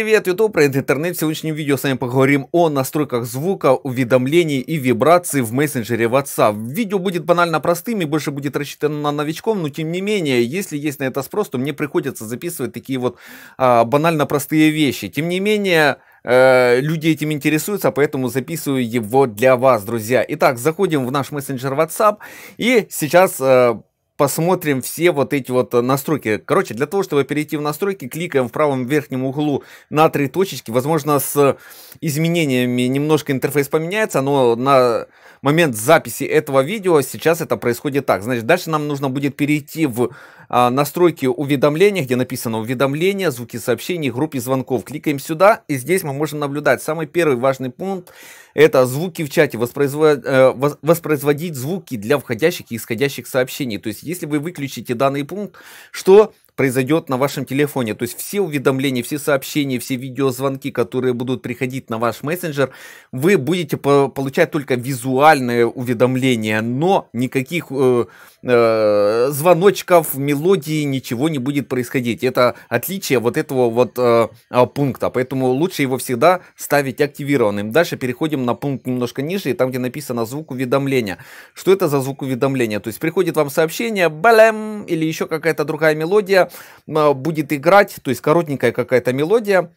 Привет, YouTube, Привет, интернет. В сегодняшнем видео с вами поговорим о настройках звука, уведомлений и вибрации в мессенджере WhatsApp. Видео будет банально простым и больше будет рассчитано на новичков, но тем не менее, если есть на это спрос, то мне приходится записывать такие вот а, банально простые вещи. Тем не менее, э, люди этим интересуются, поэтому записываю его для вас, друзья. Итак, заходим в наш мессенджер WhatsApp и сейчас э, посмотрим все вот эти вот э, настройки. Короче, для того, чтобы перейти в настройки, кликаем в правом верхнем углу на три точечки. Возможно, с изменениями немножко интерфейс поменяется, но на момент записи этого видео сейчас это происходит так. Значит, дальше нам нужно будет перейти в а, настройки уведомления, где написано уведомления, звуки сообщений, группе звонков. Кликаем сюда, и здесь мы можем наблюдать. Самый первый важный пункт – это звуки в чате, э, воспроизводить звуки для входящих и исходящих сообщений. То есть если вы выключите данный пункт, что произойдет на вашем телефоне. То есть все уведомления, все сообщения, все видеозвонки, которые будут приходить на ваш мессенджер, вы будете получать только визуальные уведомления, но никаких э, э, звоночков, мелодии, ничего не будет происходить. Это отличие вот этого вот э, а, пункта, поэтому лучше его всегда ставить активированным. Дальше переходим на пункт немножко ниже, и там, где написано звук уведомления. Что это за звук уведомления? То есть приходит вам сообщение, балем или еще какая-то другая мелодия, Э, будет играть, то есть коротенькая какая-то мелодия.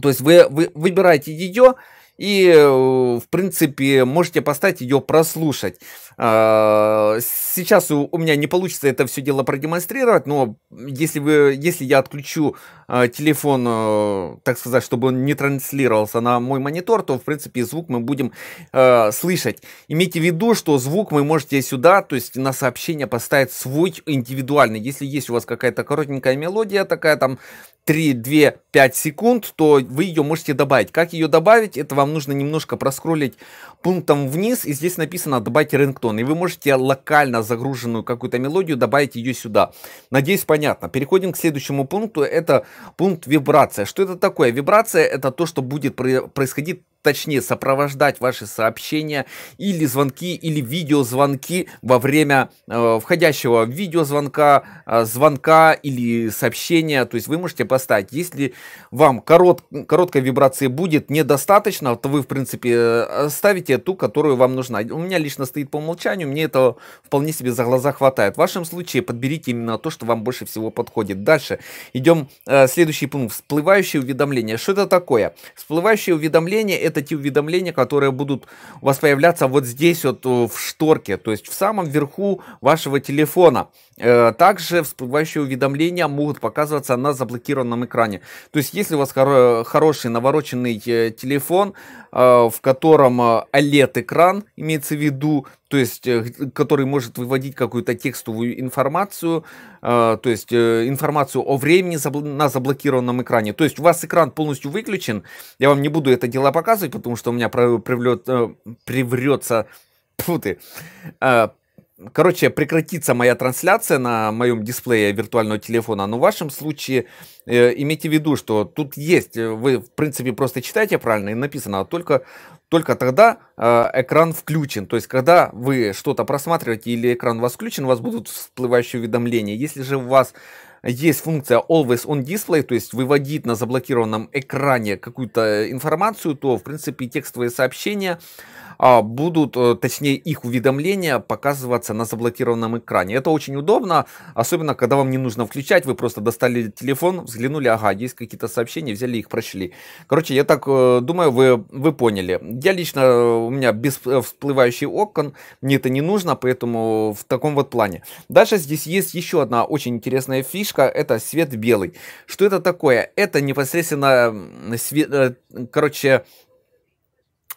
То есть вы, вы выбираете ее, и, э, в принципе, можете поставить ее прослушать. А, сейчас у меня не получится это все дело продемонстрировать, но если, вы, если я отключу а, телефон, э, так сказать, чтобы он не транслировался на мой монитор, то, в принципе, звук мы будем э, слышать. Имейте в виду, что звук вы можете сюда, то есть на сообщение поставить свой индивидуальный. Если есть у вас какая-то коротенькая мелодия, такая там 3, 2, 5 секунд, то вы ее можете добавить. Как ее добавить, это вам нужно немножко проскролить пунктом вниз, и здесь написано «добавить рингтон». И вы можете локально загруженную какую-то мелодию добавить ее сюда. Надеюсь, понятно. Переходим к следующему пункту. Это пункт вибрация. Что это такое? Вибрация – это то, что будет происходить точнее сопровождать ваши сообщения или звонки, или видеозвонки во время э, входящего видеозвонка, э, звонка или сообщения. То есть вы можете поставить, если вам корот, короткой вибрации будет недостаточно, то вы в принципе э, ставите ту, которую вам нужна. У меня лично стоит по умолчанию, мне этого вполне себе за глаза хватает. В вашем случае подберите именно то, что вам больше всего подходит. Дальше идем э, следующий пункт. Всплывающие уведомления. Что это такое? Всплывающие уведомления это те уведомления, которые будут у вас появляться вот здесь вот э, в шторке, то есть в самом верху вашего телефона. Э, также всплывающие уведомления могут показываться на заблокированном экране. То есть, если у вас хоро хороший навороченный э, телефон, э, в котором OLED-экран имеется в виду, то есть, который может выводить какую-то текстовую информацию, то есть, информацию о времени на заблокированном экране. То есть, у вас экран полностью выключен, я вам не буду это дело показывать, потому что у меня привлет, приврется... Фу ты, Короче, прекратится моя трансляция на моем дисплее виртуального телефона, но в вашем случае э, имейте в виду, что тут есть, э, вы в принципе просто читаете правильно и написано, а только, только тогда э, экран включен. То есть, когда вы что-то просматриваете или экран у вас включен, у вас будут всплывающие уведомления. Если же у вас есть функция Always on Display, то есть выводить на заблокированном экране какую-то э, информацию, то в принципе текстовые сообщения а, будут, э, точнее их уведомления показываться на заблокированном экране. Это очень удобно, особенно когда вам не нужно включать, вы просто достали телефон, взглянули, ага, есть какие-то сообщения, взяли их, прочли. Короче, я так э, думаю, вы, вы поняли. Я лично, э, у меня без всплывающих окон, мне это не нужно, поэтому в таком вот плане. Дальше здесь есть еще одна очень интересная фишка, это свет белый. Что это такое? Это непосредственно, свет, короче,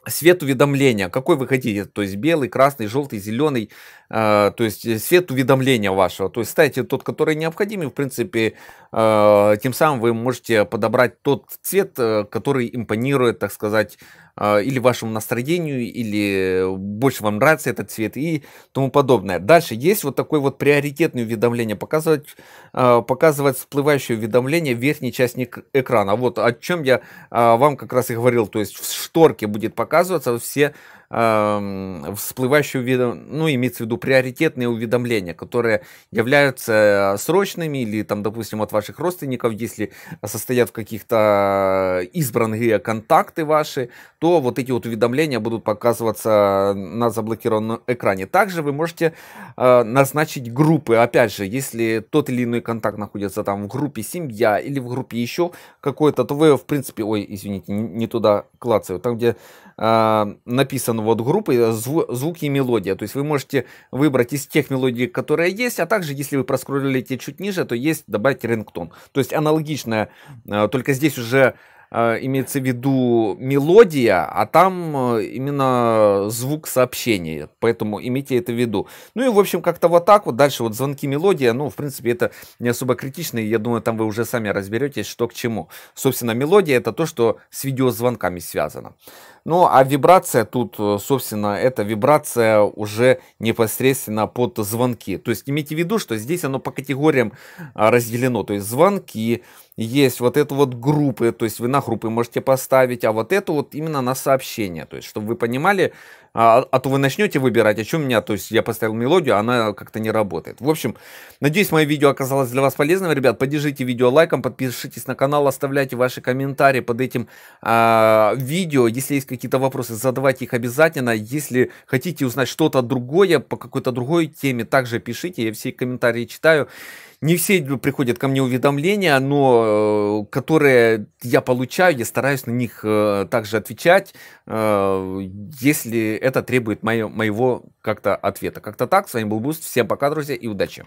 свет уведомления, какой вы хотите, то есть белый, красный, желтый, зеленый, э, то есть э, свет уведомления вашего, то есть ставите тот, который необходим, и в принципе э, тем самым вы можете подобрать тот цвет, э, который импонирует, так сказать, а, или вашему настроению, или больше вам нравится этот цвет и тому подобное. Дальше есть вот такое вот приоритетное уведомление, показывать, а, показывать всплывающее уведомление в верхней части экрана. Вот о чем я а, вам как раз и говорил, то есть в шторке будет показываться все э, всплывающие уведомления, ну, имеется в виду приоритетные уведомления, которые являются э, срочными или, там, допустим, от ваших родственников, если состоят в каких-то э, избранные контакты ваши, то вот эти вот уведомления будут показываться на заблокированном экране. Также вы можете э, назначить группы. Опять же, если тот или иной контакт находится там в группе семья или в группе еще какой-то, то вы, в принципе, ой, извините, не, не туда клацаю, там, где э, написано вот группы э, зву звуки и мелодия. То есть вы можете выбрать из тех мелодий, которые есть, а также, если вы проскроллите чуть ниже, то есть добавить рингтон. То есть аналогичная э, только здесь уже э, имеется в виду мелодия, а там именно звук сообщения, поэтому имейте это в виду. Ну и, в общем, как-то вот так вот, дальше вот звонки мелодия, ну, в принципе, это не особо критично, я думаю, там вы уже сами разберетесь, что к чему. Собственно, мелодия это то, что с видеозвонками связано. Ну, а вибрация тут, э, собственно, это вибрация уже непосредственно под звонки. То есть имейте в виду, что здесь оно по категориям а, разделено. То есть звонки, есть вот это вот группы, то есть вы на группы можете поставить, а вот это вот именно на сообщение. То есть, чтобы вы понимали, а, а то вы начнете выбирать, о а чем у меня, то есть я поставил мелодию, а она как-то не работает. В общем, надеюсь, мое видео оказалось для вас полезным. Ребят, поддержите видео лайком, подпишитесь на канал, оставляйте ваши комментарии под этим а, видео. Если есть какие-то вопросы, задавайте их обязательно. Если хотите узнать что-то другое по какой-то другой теме, также пишите, я все комментарии читаю не все приходят ко мне уведомления, но э, которые я получаю, я стараюсь на них э, также отвечать, э, если это требует моего, как-то ответа. Как-то так, с вами был Буст, всем пока, друзья, и удачи!